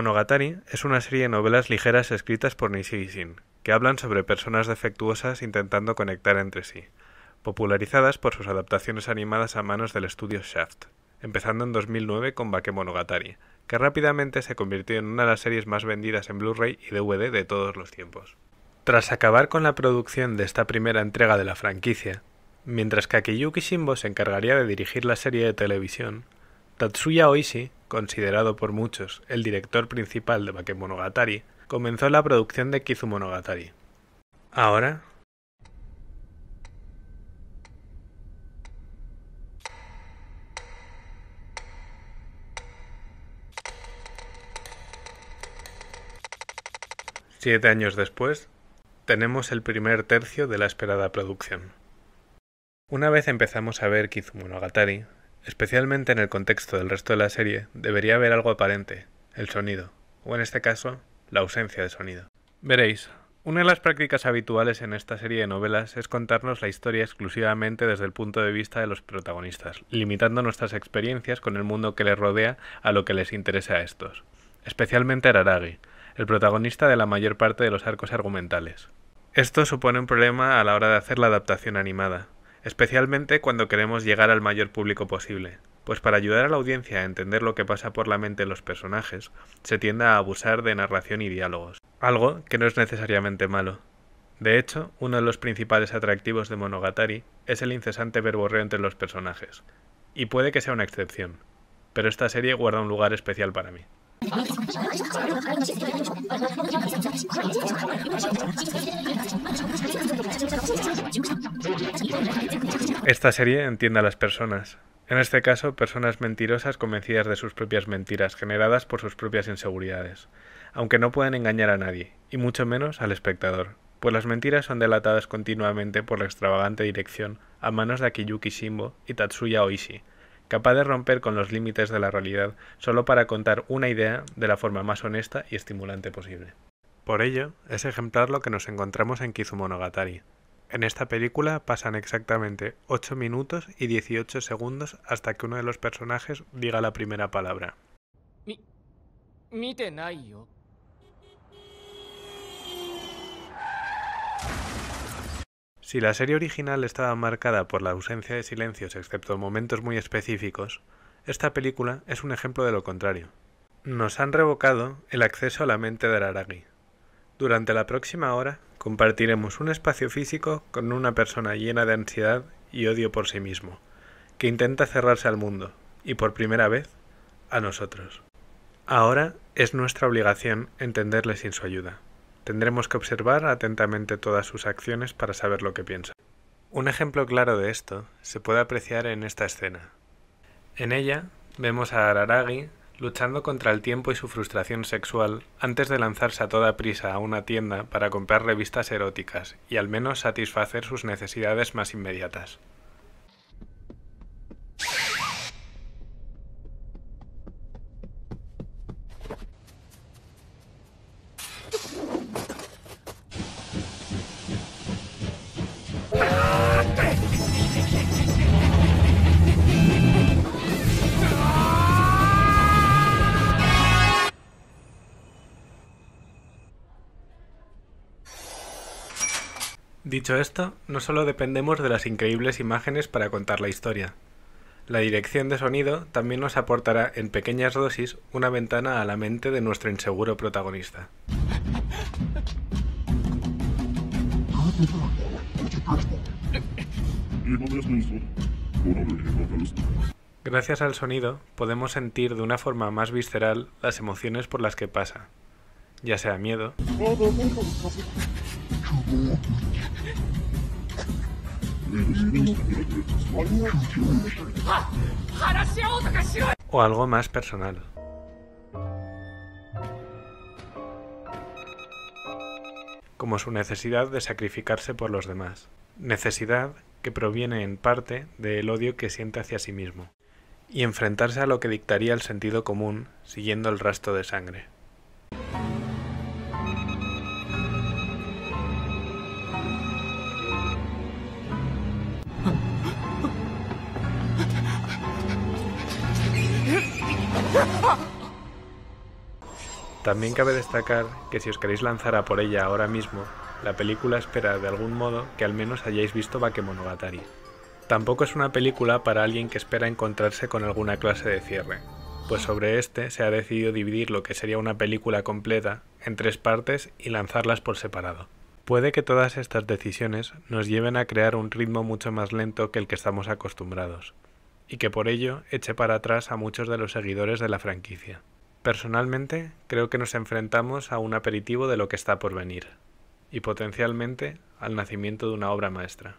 Monogatari es una serie de novelas ligeras escritas por Nishi que hablan sobre personas defectuosas intentando conectar entre sí, popularizadas por sus adaptaciones animadas a manos del estudio Shaft, empezando en 2009 con Bakemonogatari, que rápidamente se convirtió en una de las series más vendidas en Blu-ray y DVD de todos los tiempos. Tras acabar con la producción de esta primera entrega de la franquicia, mientras que Akiyuki Shimbo se encargaría de dirigir la serie de televisión, Tatsuya Oishi considerado por muchos el director principal de Bakemonogatari, comenzó la producción de Kizumonogatari. Ahora, Siete años después, tenemos el primer tercio de la esperada producción. Una vez empezamos a ver Kizumonogatari, Especialmente en el contexto del resto de la serie, debería haber algo aparente, el sonido, o en este caso, la ausencia de sonido. Veréis, una de las prácticas habituales en esta serie de novelas es contarnos la historia exclusivamente desde el punto de vista de los protagonistas, limitando nuestras experiencias con el mundo que les rodea a lo que les interesa a estos, especialmente a Araragi, el protagonista de la mayor parte de los arcos argumentales. Esto supone un problema a la hora de hacer la adaptación animada, especialmente cuando queremos llegar al mayor público posible, pues para ayudar a la audiencia a entender lo que pasa por la mente de los personajes, se tiende a abusar de narración y diálogos, algo que no es necesariamente malo. De hecho, uno de los principales atractivos de Monogatari es el incesante verborreo entre los personajes, y puede que sea una excepción, pero esta serie guarda un lugar especial para mí. Esta serie entiende a las personas. En este caso, personas mentirosas convencidas de sus propias mentiras, generadas por sus propias inseguridades, aunque no pueden engañar a nadie, y mucho menos al espectador, pues las mentiras son delatadas continuamente por la extravagante dirección a manos de Akiyuki Shimbo y Tatsuya Oishi, capaz de romper con los límites de la realidad solo para contar una idea de la forma más honesta y estimulante posible. Por ello, es ejemplar lo que nos encontramos en Kizumonogatari, en esta película pasan exactamente 8 minutos y 18 segundos hasta que uno de los personajes diga la primera palabra. Si la serie original estaba marcada por la ausencia de silencios excepto momentos muy específicos, esta película es un ejemplo de lo contrario. Nos han revocado el acceso a la mente de Araragi. Durante la próxima hora compartiremos un espacio físico con una persona llena de ansiedad y odio por sí mismo, que intenta cerrarse al mundo, y por primera vez, a nosotros. Ahora es nuestra obligación entenderle sin su ayuda. Tendremos que observar atentamente todas sus acciones para saber lo que piensa. Un ejemplo claro de esto se puede apreciar en esta escena. En ella vemos a Araragi luchando contra el tiempo y su frustración sexual antes de lanzarse a toda prisa a una tienda para comprar revistas eróticas y al menos satisfacer sus necesidades más inmediatas. Dicho esto, no solo dependemos de las increíbles imágenes para contar la historia. La dirección de sonido también nos aportará en pequeñas dosis una ventana a la mente de nuestro inseguro protagonista. Gracias al sonido podemos sentir de una forma más visceral las emociones por las que pasa, ya sea miedo, o algo más personal. Como su necesidad de sacrificarse por los demás. Necesidad que proviene en parte del odio que siente hacia sí mismo. Y enfrentarse a lo que dictaría el sentido común siguiendo el rastro de sangre. También cabe destacar que si os queréis lanzar a por ella ahora mismo, la película espera de algún modo que al menos hayáis visto Bakemonogatari. Tampoco es una película para alguien que espera encontrarse con alguna clase de cierre, pues sobre este se ha decidido dividir lo que sería una película completa en tres partes y lanzarlas por separado. Puede que todas estas decisiones nos lleven a crear un ritmo mucho más lento que el que estamos acostumbrados, y que por ello eche para atrás a muchos de los seguidores de la franquicia. Personalmente, creo que nos enfrentamos a un aperitivo de lo que está por venir, y potencialmente al nacimiento de una obra maestra.